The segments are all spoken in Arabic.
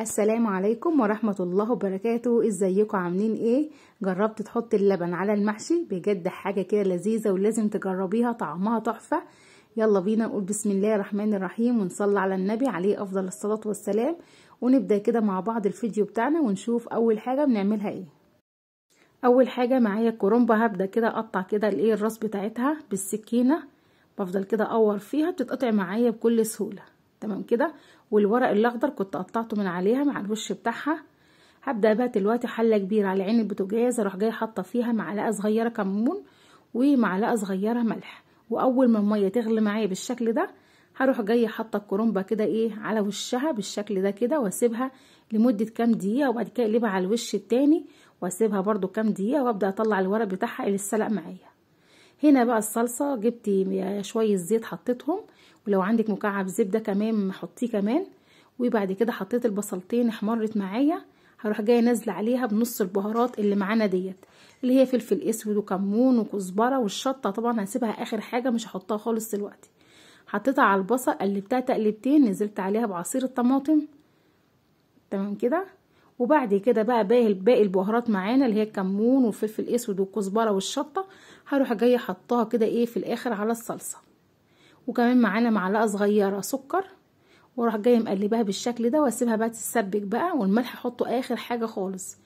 السلام عليكم ورحمة الله وبركاته ازيكم عاملين ايه جربت تحط اللبن على المحشي بجد حاجة كده لذيذة ولازم تجربيها طعمها تحفة يلا بينا نقول بسم الله الرحمن الرحيم ونصلي على النبي عليه افضل الصلاة والسلام ونبدأ كده مع بعض الفيديو بتاعنا ونشوف اول حاجة بنعملها ايه اول حاجة معايا الكرنبة هبدأ كده اقطع كده الايه الراس بتاعتها بالسكينة بفضل كده اقور فيها بتتقطع معايا بكل سهولة تمام كده والورق الاخضر كنت قطعته من عليها مع الوش بتاعها هبدا بقى دلوقتي حله كبيره على عين البوتاجاز اروح جايه حاطه فيها معلقه صغيره كمون ومعلقه صغيره ملح واول ما الميه تغلي معايا بالشكل ده هروح جايه حاطه الكرومبه كده ايه على وشها بالشكل ده كده واسيبها لمده كام دقيقه وبعد كده اقلبها على الوش التاني واسيبها برده كام دقيقه وابدا اطلع الورق بتاعها اللي اتسلق معايا هنا بقى الصلصة جبت شوية زيت حطيتهم ولو عندك مكعب زبدة كمان حطيه كمان وبعد كده حطيت البصلتين احمرت معايا هروح جايه نازله عليها بنص البهارات اللي معانا ديت اللي هي فلفل اسود وكمون وكزبره والشطه طبعا هسيبها اخر حاجه مش هحطها خالص دلوقتي حطيتها على البصل قلبتها تقلبتين نزلت عليها بعصير الطماطم تمام كده وبعد كده بقى باقي باقي البهارات معانا اللي هي الكمون والفلفل الاسود والكزبره والشطه هروح جايه حطاها كده ايه في الاخر على الصلصه وكمان معانا معلقه صغيره سكر واروح جايه مقلباها بالشكل ده واسيبها بقى تتسبك بقى والملح احطه اخر حاجه خالص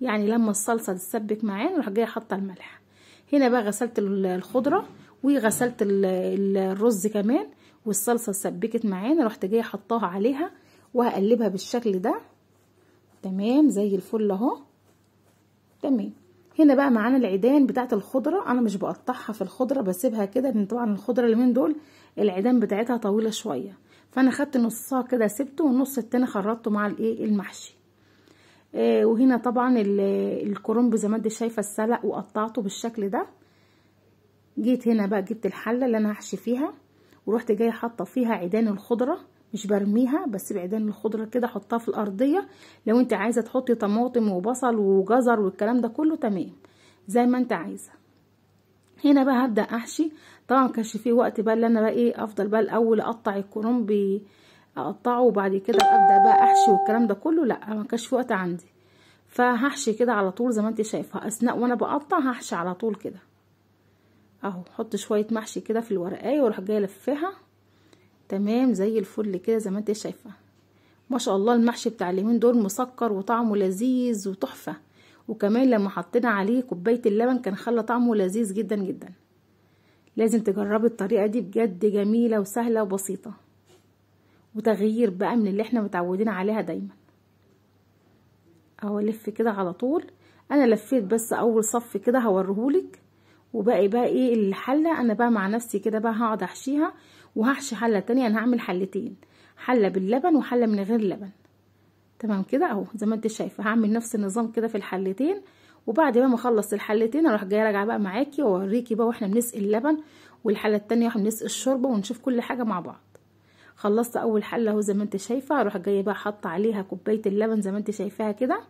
يعني لما الصلصه تتسبك معانا اروح جايه حاطه الملح هنا بقى غسلت الخضره وغسلت الرز كمان والصلصه اتسبكت معانا رحت جايه حطاها عليها وهقلبها بالشكل ده تمام زي الفل اهو تمام هنا بقى معانا العيدان بتاعت الخضره انا مش بقطعها في الخضره بسيبها كده لان طبعا الخضره اللي من دول العيدان بتاعتها طويله شويه فانا خدت نصها كده سبته والنص التاني خرطته مع الايه المحشي آه وهنا طبعا الكرنب زي ما انت شايفه السلق وقطعته بالشكل ده جيت هنا بقى جبت الحله اللي انا هحشي فيها ورحت جايه حاطه فيها عيدان الخضره مش برميها بس بعيدان الخضره كده حطها في الارضيه لو انت عايزه تحطي طماطم وبصل وجزر والكلام ده كله تمام زي ما انت عايزه هنا بقى هبدا احشي طبعا كانش فيه وقت بقى اللي انا بقى ايه افضل بقى الاول اقطع الكرنب اقطعه وبعد كده ابدا بقى احشي والكلام ده كله لا ما كانش وقت عندي فهحشي كده على طول زي ما انت شايفه اثناء وانا بقطع هحشي على طول كده اهو حط شويه محشي كده في الورقايه واروح جايه لفها تمام زي الفل كده زي ما انت شايفه ما شاء الله المحشي بتاع اليمين دول مسكر وطعمه لذيذ وتحفه وكمان لما حطينا عليه كوبايه اللبن كان خلى طعمه لذيذ جدا جدا لازم تجربي الطريقه دي بجد جميله وسهله وبسيطه وتغيير بقى من اللي احنا متعودين عليها دايما اهو الف كده على طول انا لفيت بس اول صف كده هوريهولك وباقي بقى ايه الحله انا بقى مع نفسي كده بقى هقعد احشيها وهحشي حله تانية انا هعمل حلتين حله باللبن وحله من غير لبن تمام كده اهو زي ما انت شايفه هعمل نفس النظام كده في الحلتين وبعد ما اخلص الحلتين اروح جايه راجعه بقى معاكي واوريكي بقى واحنا بنسقي اللبن والحله التانية واحنا بنسقي الشوربه ونشوف كل حاجه مع بعض خلصت اول حله اهو زي ما انت شايفه اروح جايه بقى حاطه عليها كوبايه اللبن زي ما انت شايفاها كده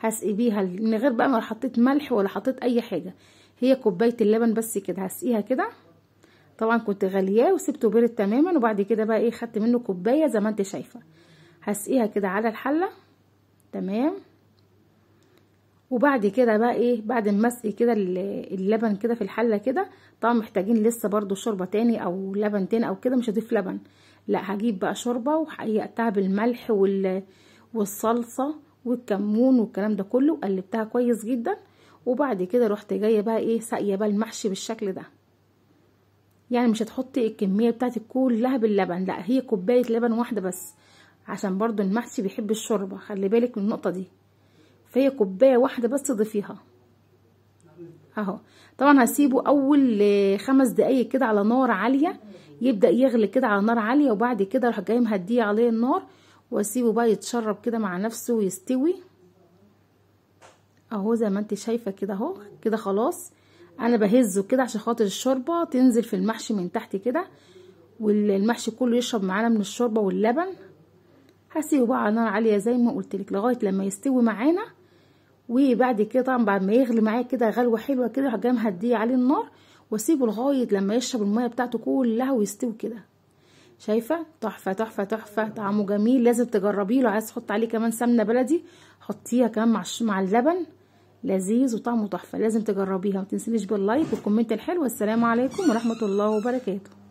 هسقي بيها من غير بقى ما حطيت ملح ولا حطيت اي حاجه هي كوبايه اللبن بس كده هسقيها كده طبعا كنت غالياه وسبته برد تماما وبعد كده بقى ايه خدت منه كوبايه زي ما انت شايفه هسقيها كده على الحله تمام وبعد كده بقى ايه بعد ما اسقي كده اللبن كده في الحله كده طبعا محتاجين لسه برده شوربه تاني او لبن تاني او كده مش هضيف لبن لا هجيب بقى شوربه وحقيقتها بالملح وال والصلصه والكمون والكلام ده كله قلبتها كويس جدا وبعد كده رحت جايه بقى ايه ساقيه بقى المحشي بالشكل ده يعني مش هتحطي الكميه بتاعتك كلها باللبن لا هي كوبايه لبن واحده بس عشان برضو المحشي بيحب الشوربه خلي بالك من النقطه دي فهي كوبايه واحده بس تضيفيها اهو طبعا هسيبه اول خمس دقايق كده على نار عاليه يبدا يغلي كده على نار عاليه وبعد كده اروح جاي مهديه عليه النار واسيبه بقى يتشرب كده مع نفسه ويستوي اهو زي ما انت شايفه كده اهو كده خلاص انا بهزه كده عشان خاطر الشوربه تنزل في المحشي من تحت كده والمحشي كله يشرب معانا من الشوربه واللبن هسيبه بقى على نار عاليه زي ما قلت لك لغايه لما يستوي معانا وبعد كده طبعا بعد ما يغلي معايا كده غلوه حلوه كده هروح مهديه عليه النار واسيبه لغايه لما يشرب الميه بتاعته كلها ويستوي كده شايفه تحفه تحفه تحفه طعمه جميل لازم تجربيه لو عايز تحط عليه كمان سمنه بلدي حطيها كمان مع مع اللبن لذيذ وطعمه تحفه لازم تجربيها ما تنسيش باللايك والكومنت الحلو والسلام عليكم ورحمه الله وبركاته